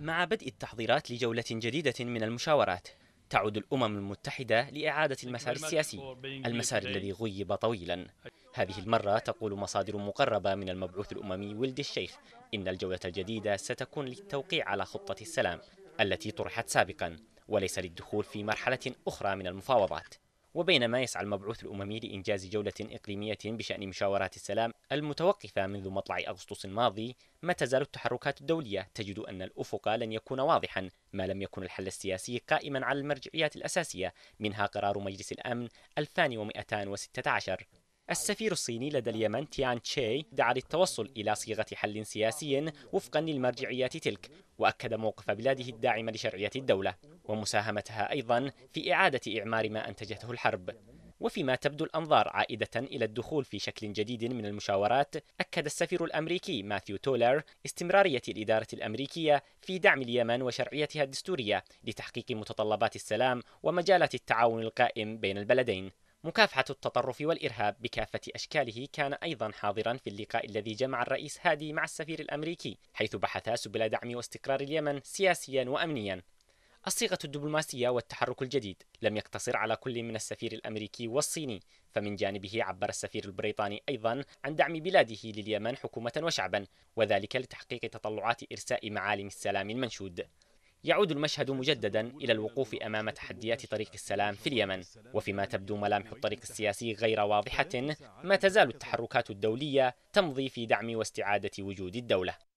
مع بدء التحضيرات لجولة جديدة من المشاورات تعود الأمم المتحدة لإعادة المسار السياسي المسار الذي غيب طويلا هذه المرة تقول مصادر مقربة من المبعوث الأممي ولد الشيخ إن الجولة الجديدة ستكون للتوقيع على خطة السلام التي طرحت سابقا وليس للدخول في مرحلة أخرى من المفاوضات وبينما يسعى المبعوث الأممي لإنجاز جولة إقليمية بشأن مشاورات السلام المتوقفة منذ مطلع أغسطس الماضي ما تزال التحركات الدولية تجد أن الأفق لن يكون واضحا ما لم يكن الحل السياسي قائما على المرجعيات الأساسية منها قرار مجلس الأمن 2216 السفير الصيني لدى اليمن تيان تشي دعا للتوصل إلى صيغة حل سياسي وفقا للمرجعيات تلك وأكد موقف بلاده الداعم لشرعية الدولة ومساهمتها أيضا في إعادة إعمار ما أنتجته الحرب وفيما تبدو الأنظار عائدة إلى الدخول في شكل جديد من المشاورات أكد السفير الأمريكي ماثيو تولر استمرارية الإدارة الأمريكية في دعم اليمن وشرعيتها الدستورية لتحقيق متطلبات السلام ومجالات التعاون القائم بين البلدين مكافحة التطرف والإرهاب بكافة أشكاله كان أيضا حاضرا في اللقاء الذي جمع الرئيس هادي مع السفير الأمريكي حيث بحثا سبل دعم واستقرار اليمن سياسيا وأمنيا الصيغة الدبلوماسية والتحرك الجديد لم يقتصر على كل من السفير الأمريكي والصيني فمن جانبه عبر السفير البريطاني أيضا عن دعم بلاده لليمن حكومة وشعبا وذلك لتحقيق تطلعات إرساء معالم السلام المنشود يعود المشهد مجددا إلى الوقوف أمام تحديات طريق السلام في اليمن وفيما تبدو ملامح الطريق السياسي غير واضحة ما تزال التحركات الدولية تمضي في دعم واستعادة وجود الدولة